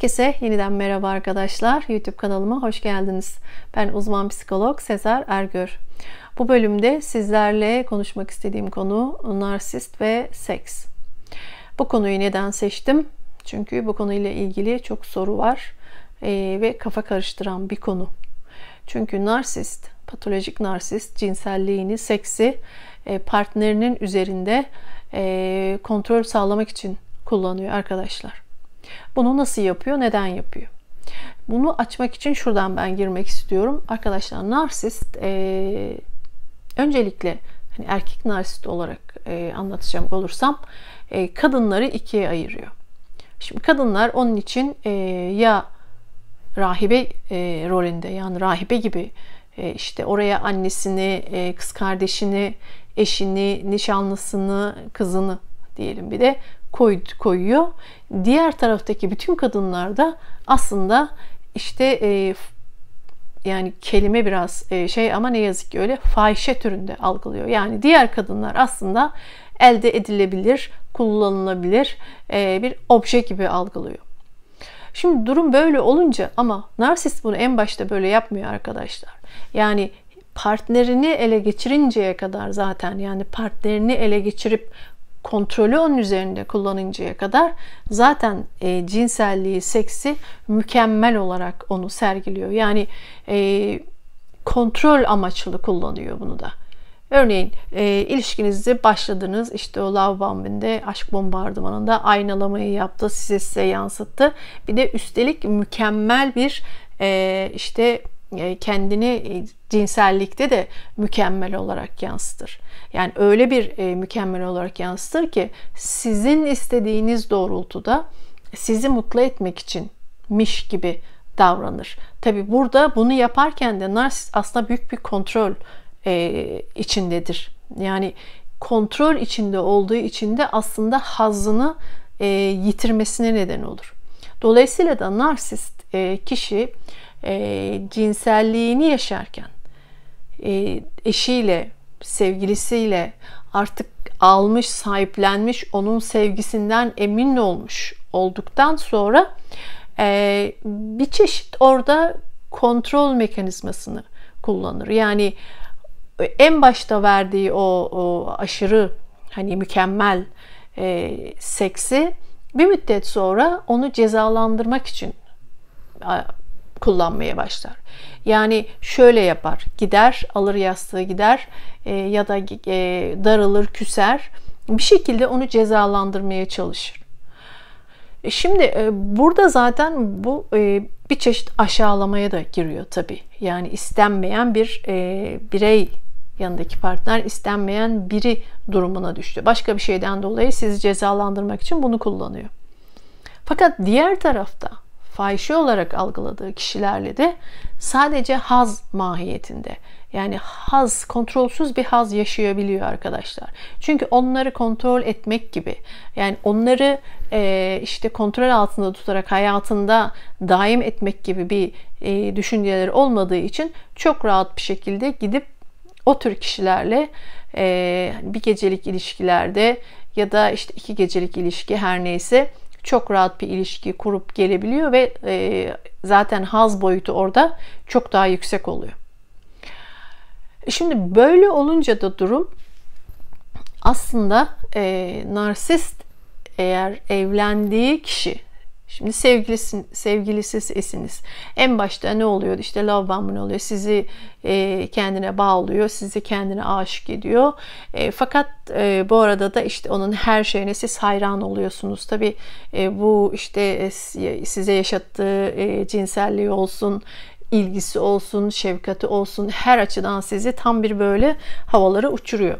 Herkese yeniden merhaba arkadaşlar. YouTube kanalıma hoş geldiniz. Ben uzman psikolog Sezer Ergür. Bu bölümde sizlerle konuşmak istediğim konu narsist ve seks. Bu konuyu neden seçtim? Çünkü bu konuyla ilgili çok soru var e, ve kafa karıştıran bir konu. Çünkü narsist, patolojik narsist cinselliğini, seksi e, partnerinin üzerinde e, kontrol sağlamak için kullanıyor arkadaşlar. Bunu nasıl yapıyor, neden yapıyor? Bunu açmak için şuradan ben girmek istiyorum. Arkadaşlar narsist e, öncelikle hani erkek narsist olarak e, anlatacağım olursam e, kadınları ikiye ayırıyor. Şimdi kadınlar onun için e, ya rahibe e, rolünde yani rahibe gibi e, işte oraya annesini, e, kız kardeşini, eşini, nişanlısını, kızını diyelim bir de koy, koyuyor. Diğer taraftaki bütün kadınlar da aslında işte e, yani kelime biraz e, şey ama ne yazık ki öyle fahişe türünde algılıyor. Yani diğer kadınlar aslında elde edilebilir, kullanılabilir e, bir obje gibi algılıyor. Şimdi durum böyle olunca ama narsist bunu en başta böyle yapmıyor arkadaşlar. Yani partnerini ele geçirinceye kadar zaten yani partnerini ele geçirip kontrolü onun üzerinde kullanıncaya kadar zaten e, cinselliği, seksi mükemmel olarak onu sergiliyor. Yani e, kontrol amaçlı kullanıyor bunu da. Örneğin e, ilişkinizde başladınız işte o love bombing'de aşk bombardımanında aynalamayı yaptı size size yansıttı. Bir de üstelik mükemmel bir e, işte e, kendini e, cinsellikte de mükemmel olarak yansıtır. Yani öyle bir e, mükemmel olarak yansıtır ki sizin istediğiniz doğrultuda sizi mutlu etmek için miş gibi davranır. Tabi burada bunu yaparken de narsist aslında büyük bir kontrol içindedir. Yani kontrol içinde olduğu için de aslında hazını yitirmesine neden olur. Dolayısıyla da narsist e, kişi e, cinselliğini yaşarken e, eşiyle, sevgilisiyle artık almış, sahiplenmiş, onun sevgisinden emin olmuş olduktan sonra e, bir çeşit orada kontrol mekanizmasını kullanır. Yani e, en başta verdiği o, o aşırı hani mükemmel e, seksi bir müddet sonra onu cezalandırmak için kullanmaya başlar. Yani şöyle yapar. Gider, alır yastığı gider e, ya da e, darılır, küser. Bir şekilde onu cezalandırmaya çalışır. E, şimdi e, burada zaten bu e, bir çeşit aşağılamaya da giriyor tabii. Yani istenmeyen bir e, birey yanındaki partner istenmeyen biri durumuna düştü. Başka bir şeyden dolayı sizi cezalandırmak için bunu kullanıyor. Fakat diğer tarafta fahişe olarak algıladığı kişilerle de sadece haz mahiyetinde. Yani haz, kontrolsüz bir haz yaşayabiliyor arkadaşlar. Çünkü onları kontrol etmek gibi. Yani onları e, işte kontrol altında tutarak hayatında daim etmek gibi bir e, düşünceleri olmadığı için çok rahat bir şekilde gidip o tür kişilerle e, bir gecelik ilişkilerde ya da işte iki gecelik ilişki her neyse çok rahat bir ilişki kurup gelebiliyor ve e, zaten haz boyutu orada çok daha yüksek oluyor. Şimdi böyle olunca da durum aslında e, narsist eğer evlendiği kişi Şimdi sevgilisin, sevgilisi, sevgilisisiniz. En başta ne oluyor? İşte love bombing oluyor. Sizi e, kendine bağlıyor. Sizi kendine aşık ediyor. E, fakat e, bu arada da işte onun her şeyine siz hayran oluyorsunuz. Tabi e, bu işte e, size yaşattığı e, cinselliği olsun, ilgisi olsun, şefkati olsun her açıdan sizi tam bir böyle havalara uçuruyor.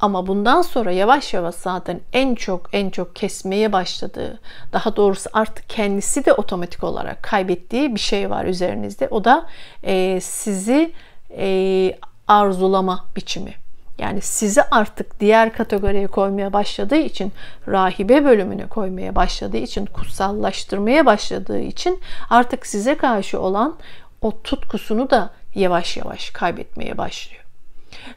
Ama bundan sonra yavaş yavaş zaten en çok en çok kesmeye başladığı, daha doğrusu artık kendisi de otomatik olarak kaybettiği bir şey var üzerinizde. O da e, sizi e, arzulama biçimi. Yani sizi artık diğer kategoriye koymaya başladığı için, rahibe bölümüne koymaya başladığı için, kutsallaştırmaya başladığı için artık size karşı olan o tutkusunu da yavaş yavaş kaybetmeye başlıyor.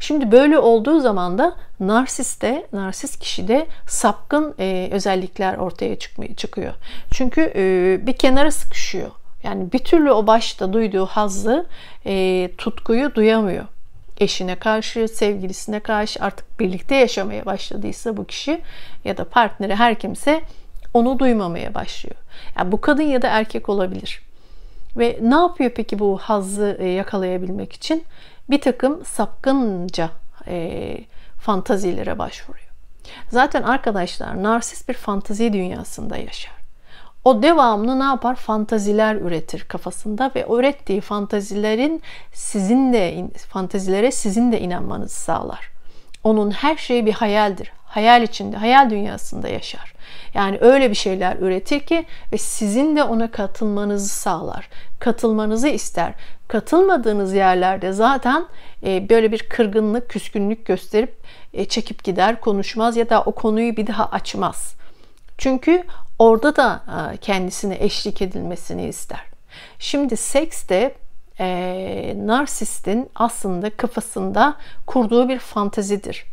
Şimdi böyle olduğu zaman da narsiste, narsist kişide sapkın e, özellikler ortaya çıkmaya, çıkıyor. Çünkü e, bir kenara sıkışıyor. Yani bir türlü o başta duyduğu hazzı, e, tutkuyu duyamıyor. Eşine karşı, sevgilisine karşı artık birlikte yaşamaya başladıysa bu kişi ya da partneri her kimse onu duymamaya başlıyor. Yani bu kadın ya da erkek olabilir. Ve ne yapıyor peki bu hazzı e, yakalayabilmek için? bir takım sapkınca e, fantazilere başvuruyor. Zaten arkadaşlar narsist bir fantazi dünyasında yaşar. O devamlı ne yapar? Fantaziler üretir kafasında ve ürettiği fantazilerin sizin de fantazilere sizin de inanmanızı sağlar. Onun her şeyi bir hayaldir. Hayal içinde, hayal dünyasında yaşar. Yani öyle bir şeyler üretir ki ve sizin de ona katılmanızı sağlar. Katılmanızı ister. Katılmadığınız yerlerde zaten e, böyle bir kırgınlık, küskünlük gösterip e, çekip gider, konuşmaz ya da o konuyu bir daha açmaz. Çünkü orada da e, kendisine eşlik edilmesini ister. Şimdi seks de e, narsistin aslında kafasında kurduğu bir fantazidir.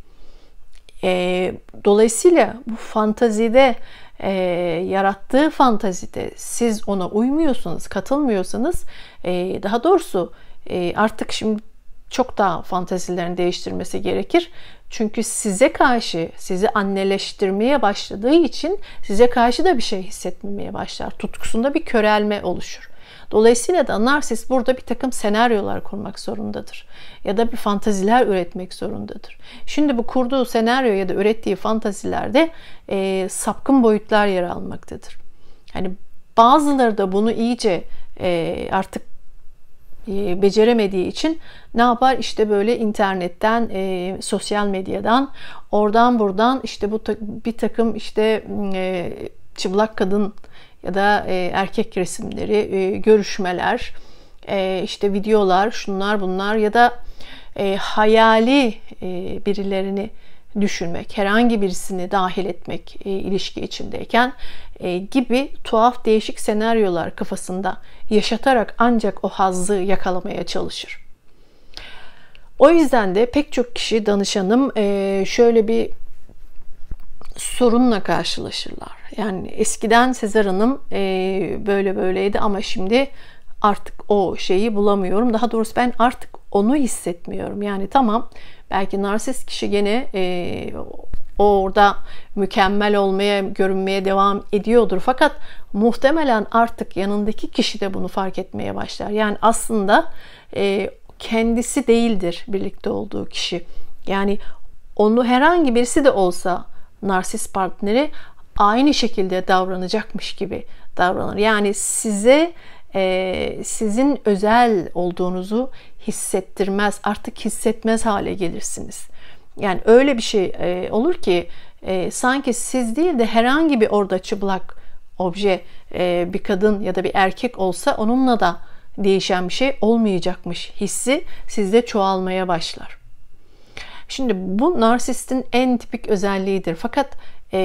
E, dolayısıyla bu fantazide e, yarattığı fantazide siz ona uymuyorsunuz, katılmıyorsanız e, daha doğrusu e, artık şimdi çok daha fantazilerini değiştirmesi gerekir. Çünkü size karşı sizi anneleştirmeye başladığı için size karşı da bir şey hissetmemeye başlar. Tutkusunda bir körelme oluşur. Dolayısıyla da narsist burada bir takım senaryolar kurmak zorundadır. Ya da bir fantaziler üretmek zorundadır. Şimdi bu kurduğu senaryo ya da ürettiği fantazilerde e, sapkın boyutlar yer almaktadır. Hani bazıları da bunu iyice e, artık e, beceremediği için ne yapar? işte böyle internetten, e, sosyal medyadan, oradan buradan işte bu ta- bir takım işte e, çıplak kadın ya da e, erkek resimleri, e, görüşmeler, e, işte videolar, şunlar bunlar ya da e, hayali e, birilerini düşünmek, herhangi birisini dahil etmek e, ilişki içindeyken e, gibi tuhaf değişik senaryolar kafasında yaşatarak ancak o hazzı yakalamaya çalışır. O yüzden de pek çok kişi danışanım e, şöyle bir sorunla karşılaşırlar. Yani eskiden Sezer Hanım e, böyle böyleydi ama şimdi artık o şeyi bulamıyorum. Daha doğrusu ben artık onu hissetmiyorum. Yani tamam belki narsist kişi gene e, orada mükemmel olmaya, görünmeye devam ediyordur. Fakat muhtemelen artık yanındaki kişi de bunu fark etmeye başlar. Yani aslında e, kendisi değildir birlikte olduğu kişi. Yani onu herhangi birisi de olsa narsist partneri aynı şekilde davranacakmış gibi davranır. Yani size e, sizin özel olduğunuzu hissettirmez. Artık hissetmez hale gelirsiniz. Yani öyle bir şey e, olur ki e, sanki siz değil de herhangi bir orada çıplak obje e, bir kadın ya da bir erkek olsa onunla da değişen bir şey olmayacakmış hissi sizde çoğalmaya başlar. Şimdi bu narsistin en tipik özelliğidir. Fakat e,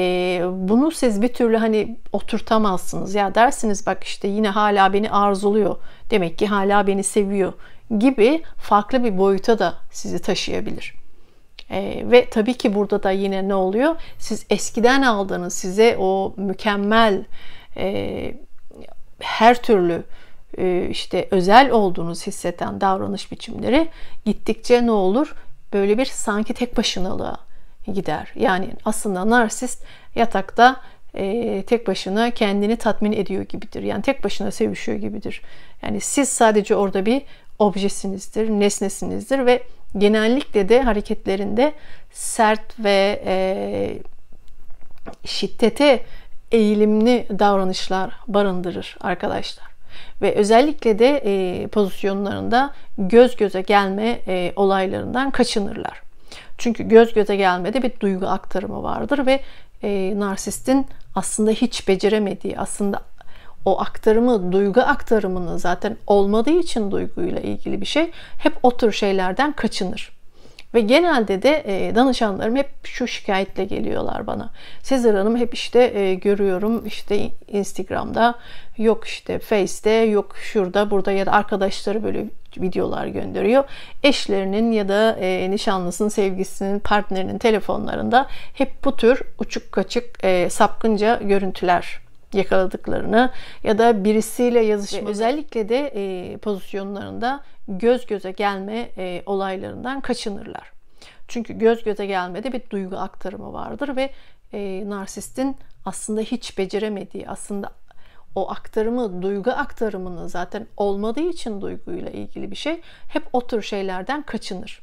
bunu siz bir türlü hani oturtamazsınız. Ya dersiniz bak işte yine hala beni arzuluyor. Demek ki hala beni seviyor gibi farklı bir boyuta da sizi taşıyabilir. E, ve tabii ki burada da yine ne oluyor? Siz eskiden aldığınız size o mükemmel e, her türlü e, işte özel olduğunuz hisseten davranış biçimleri gittikçe ne olur? böyle bir sanki tek başınalığa gider. Yani aslında narsist yatakta e, tek başına kendini tatmin ediyor gibidir. Yani tek başına sevişiyor gibidir. Yani siz sadece orada bir objesinizdir, nesnesinizdir ve genellikle de hareketlerinde sert ve e, şiddete eğilimli davranışlar barındırır arkadaşlar. Ve özellikle de e, pozisyonlarında göz göze gelme e, olaylarından kaçınırlar. Çünkü göz göze gelmede bir duygu aktarımı vardır ve e, narsistin aslında hiç beceremediği, aslında o aktarımı, duygu aktarımının zaten olmadığı için duyguyla ilgili bir şey hep o tür şeylerden kaçınır. Ve genelde de e, danışanlarım hep şu şikayetle geliyorlar bana. Sezer Hanım hep işte e, görüyorum işte Instagram'da yok işte Face'de yok şurada burada ya da arkadaşları böyle videolar gönderiyor. Eşlerinin ya da e, nişanlısının, sevgisinin, partnerinin telefonlarında hep bu tür uçuk kaçık e, sapkınca görüntüler yakaladıklarını ya da birisiyle yazışma özellikle de e, pozisyonlarında göz göze gelme e, olaylarından kaçınırlar. Çünkü göz göze gelmede bir duygu aktarımı vardır ve e, narsistin aslında hiç beceremediği, aslında o aktarımı, duygu aktarımının zaten olmadığı için duyguyla ilgili bir şey hep o tür şeylerden kaçınır.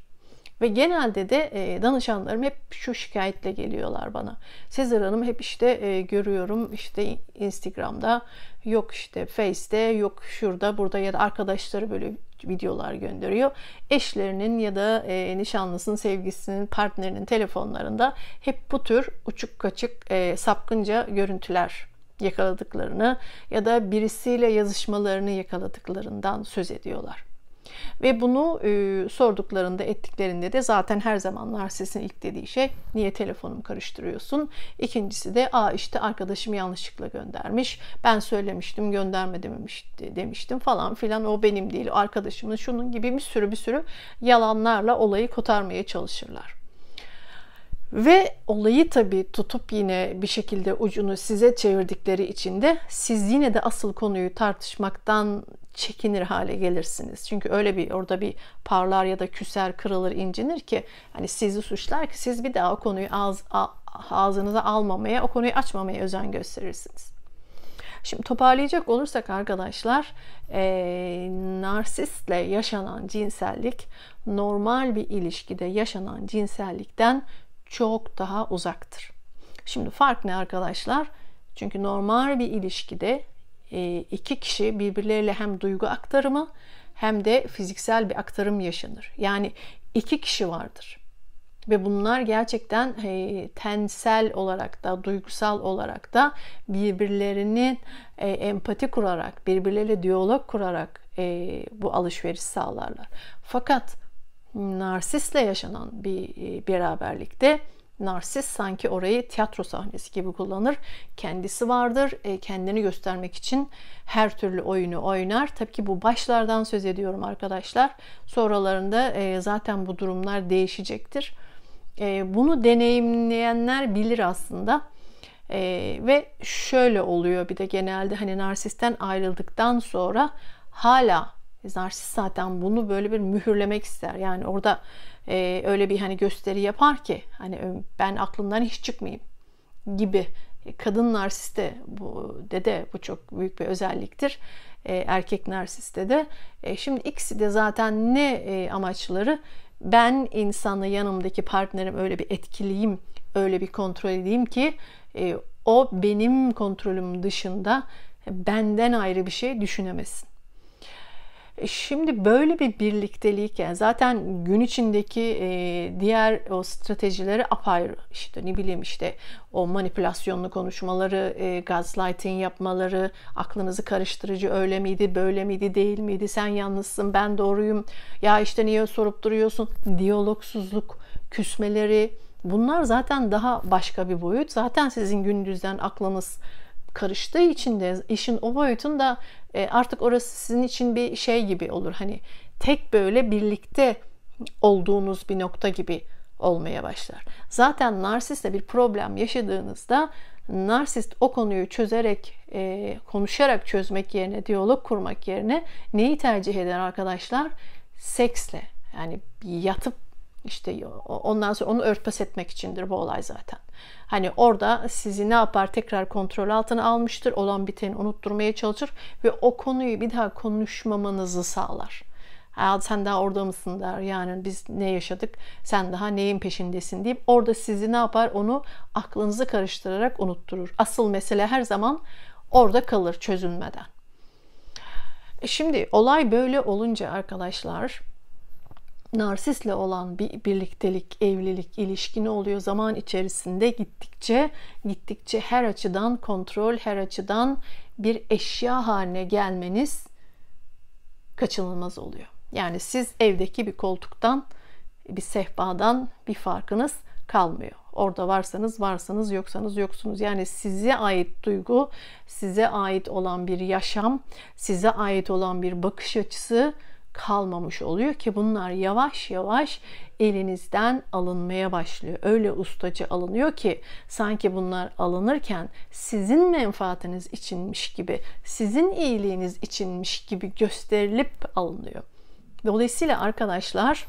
Ve genelde de e, danışanlarım hep şu şikayetle geliyorlar bana. Sezer Hanım hep işte e, görüyorum işte Instagram'da yok işte Face'de, yok şurada burada ya da arkadaşları böyle videolar gönderiyor. Eşlerinin ya da e, nişanlısının, sevgisinin, partnerinin telefonlarında hep bu tür uçuk kaçık, e, sapkınca görüntüler yakaladıklarını ya da birisiyle yazışmalarını yakaladıklarından söz ediyorlar. Ve bunu e, sorduklarında ettiklerinde de zaten her zaman narsistin ilk dediği şey niye telefonumu karıştırıyorsun? İkincisi de aa işte arkadaşım yanlışlıkla göndermiş. Ben söylemiştim gönderme dememişti, demiştim falan filan o benim değil o arkadaşımın şunun gibi bir sürü bir sürü yalanlarla olayı kotarmaya çalışırlar. Ve olayı tabii tutup yine bir şekilde ucunu size çevirdikleri için de siz yine de asıl konuyu tartışmaktan çekinir hale gelirsiniz. Çünkü öyle bir orada bir parlar ya da küser, kırılır, incinir ki hani sizi suçlar ki siz bir daha o konuyu ağz, ağzınıza almamaya, o konuyu açmamaya özen gösterirsiniz. Şimdi toparlayacak olursak arkadaşlar, e, narsistle yaşanan cinsellik normal bir ilişkide yaşanan cinsellikten çok daha uzaktır. Şimdi fark ne arkadaşlar? Çünkü normal bir ilişkide e, iki kişi birbirleriyle hem duygu aktarımı hem de fiziksel bir aktarım yaşanır. Yani iki kişi vardır. Ve bunlar gerçekten e, tensel olarak da, duygusal olarak da birbirlerinin e, empati kurarak, birbirleriyle diyalog kurarak e, bu alışveriş sağlarlar. Fakat narsisle yaşanan bir e, beraberlikte Narsis sanki orayı tiyatro sahnesi gibi kullanır. Kendisi vardır. E, kendini göstermek için her türlü oyunu oynar. Tabii ki bu başlardan söz ediyorum arkadaşlar. Sonralarında e, zaten bu durumlar değişecektir. Bunu deneyimleyenler bilir aslında. Ve şöyle oluyor bir de genelde hani narsisten ayrıldıktan sonra hala Narsist zaten bunu böyle bir mühürlemek ister. Yani orada e, öyle bir hani gösteri yapar ki hani ben aklımdan hiç çıkmayayım gibi. E, kadın narsiste bu dede bu çok büyük bir özelliktir. E, erkek narsiste de. E, şimdi ikisi de zaten ne e, amaçları? Ben insanı yanımdaki partnerim öyle bir etkileyim, öyle bir kontrol edeyim ki e, o benim kontrolüm dışında benden ayrı bir şey düşünemesin. E, şimdi böyle bir birliktelik zaten gün içindeki e, diğer o stratejileri apayrı işte ne bileyim işte o manipülasyonlu konuşmaları, e, gaslighting yapmaları, aklınızı karıştırıcı öyle miydi, böyle miydi, değil miydi, sen yalnızsın, ben doğruyum, ya işte niye sorup duruyorsun, diyalogsuzluk, küsmeleri bunlar zaten daha başka bir boyut. Zaten sizin gündüzden aklınız karıştığı için de işin o boyutunda e, artık orası sizin için bir şey gibi olur. Hani tek böyle birlikte olduğunuz bir nokta gibi olmaya başlar. Zaten narsistle bir problem yaşadığınızda narsist o konuyu çözerek, e, konuşarak çözmek yerine, diyalog kurmak yerine neyi tercih eder arkadaşlar? Seksle. Yani yatıp işte ondan sonra onu örtbas etmek içindir bu olay zaten. Hani orada sizi ne yapar tekrar kontrol altına almıştır. Olan biteni unutturmaya çalışır ve o konuyu bir daha konuşmamanızı sağlar. Aa, sen daha orada mısın der. Yani biz ne yaşadık? Sen daha neyin peşindesin deyip orada sizi ne yapar? Onu aklınızı karıştırarak unutturur. Asıl mesele her zaman orada kalır çözülmeden. E, şimdi olay böyle olunca arkadaşlar narsisle olan bir birliktelik, evlilik, ilişki ne oluyor? Zaman içerisinde gittikçe, gittikçe her açıdan kontrol, her açıdan bir eşya haline gelmeniz kaçınılmaz oluyor. Yani siz evdeki bir koltuktan, bir sehpadan bir farkınız kalmıyor. Orada varsanız varsanız, yoksanız yoksunuz. Yani size ait duygu, size ait olan bir yaşam, size ait olan bir bakış açısı kalmamış oluyor ki bunlar yavaş yavaş elinizden alınmaya başlıyor. Öyle ustacı alınıyor ki sanki bunlar alınırken sizin menfaatiniz içinmiş gibi, sizin iyiliğiniz içinmiş gibi gösterilip alınıyor. Dolayısıyla arkadaşlar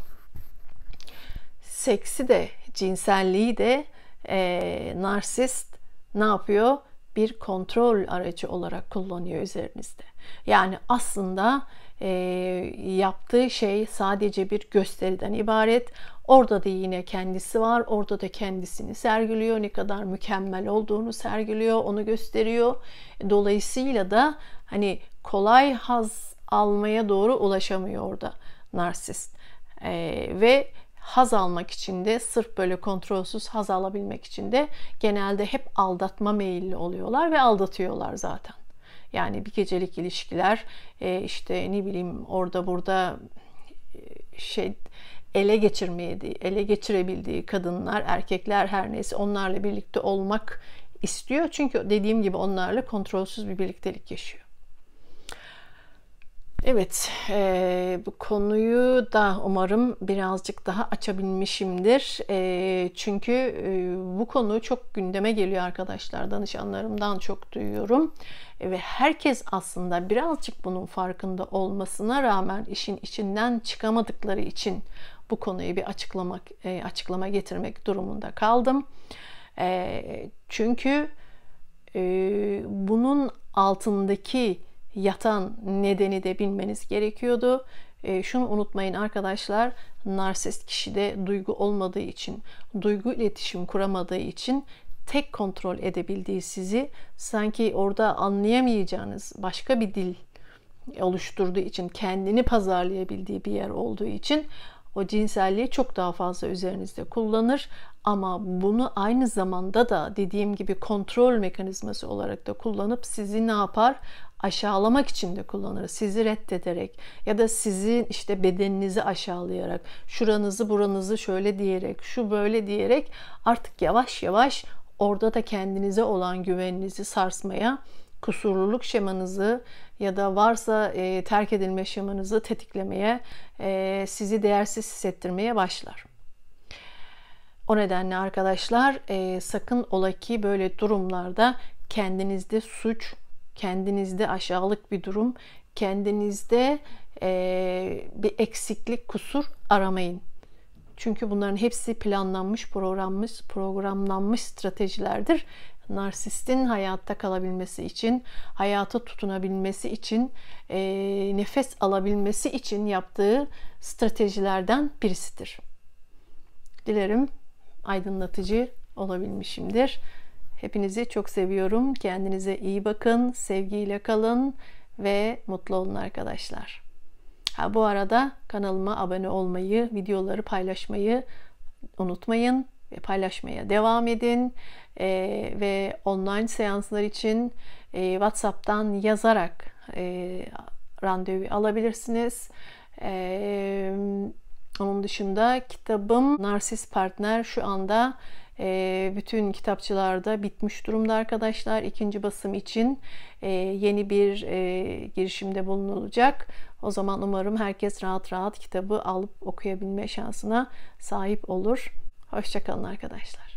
seksi de cinselliği de e, narsist ne yapıyor? bir kontrol aracı olarak kullanıyor üzerinizde. Yani aslında e, yaptığı şey sadece bir gösteriden ibaret. Orada da yine kendisi var. Orada da kendisini sergiliyor. Ne kadar mükemmel olduğunu sergiliyor. Onu gösteriyor. Dolayısıyla da hani kolay haz almaya doğru ulaşamıyor orada narsist. E, ve haz almak için de sırf böyle kontrolsüz haz alabilmek için de genelde hep aldatma meyilli oluyorlar ve aldatıyorlar zaten. Yani bir gecelik ilişkiler e, işte ne bileyim orada burada e, şey ele geçirmeye ele geçirebildiği kadınlar, erkekler her neyse onlarla birlikte olmak istiyor. Çünkü dediğim gibi onlarla kontrolsüz bir birliktelik yaşıyor. Evet, e, bu konuyu da umarım birazcık daha açabilmişimdir. E, çünkü e, bu konu çok gündeme geliyor arkadaşlar. Danışanlarımdan çok duyuyorum. E, ve herkes aslında birazcık bunun farkında olmasına rağmen işin içinden çıkamadıkları için bu konuyu bir açıklamak, e, açıklama getirmek durumunda kaldım. E, çünkü e, bunun altındaki yatan nedeni de bilmeniz gerekiyordu. E, şunu unutmayın arkadaşlar, narsist kişide duygu olmadığı için, duygu iletişim kuramadığı için tek kontrol edebildiği sizi sanki orada anlayamayacağınız başka bir dil oluşturduğu için, kendini pazarlayabildiği bir yer olduğu için o cinselliği çok daha fazla üzerinizde kullanır ama bunu aynı zamanda da dediğim gibi kontrol mekanizması olarak da kullanıp sizi ne yapar? aşağılamak için de kullanır. Sizi reddederek ya da sizin işte bedeninizi aşağılayarak, şuranızı buranızı şöyle diyerek, şu böyle diyerek artık yavaş yavaş orada da kendinize olan güveninizi sarsmaya, kusurluluk şemanızı ya da varsa e, terk edilme şemanızı tetiklemeye, e, sizi değersiz hissettirmeye başlar. O nedenle arkadaşlar e, sakın ola ki böyle durumlarda kendinizde suç, kendinizde aşağılık bir durum, kendinizde e, bir eksiklik, kusur aramayın. Çünkü bunların hepsi planlanmış, programlanmış, programlanmış stratejilerdir narsistin hayatta kalabilmesi için, hayatı tutunabilmesi için, e, nefes alabilmesi için yaptığı stratejilerden birisidir. Dilerim aydınlatıcı olabilmişimdir. Hepinizi çok seviyorum. Kendinize iyi bakın, sevgiyle kalın ve mutlu olun arkadaşlar. Ha, bu arada kanalıma abone olmayı, videoları paylaşmayı unutmayın. E, paylaşmaya devam edin e, ve online seanslar için e, WhatsApp'tan yazarak e, randevu alabilirsiniz. E, onun dışında kitabım Narsis Partner şu anda e, bütün kitapçılarda bitmiş durumda arkadaşlar. İkinci basım için e, yeni bir e, girişimde bulunulacak. O zaman umarım herkes rahat rahat kitabı alıp okuyabilme şansına sahip olur. Hoşçakalın arkadaşlar.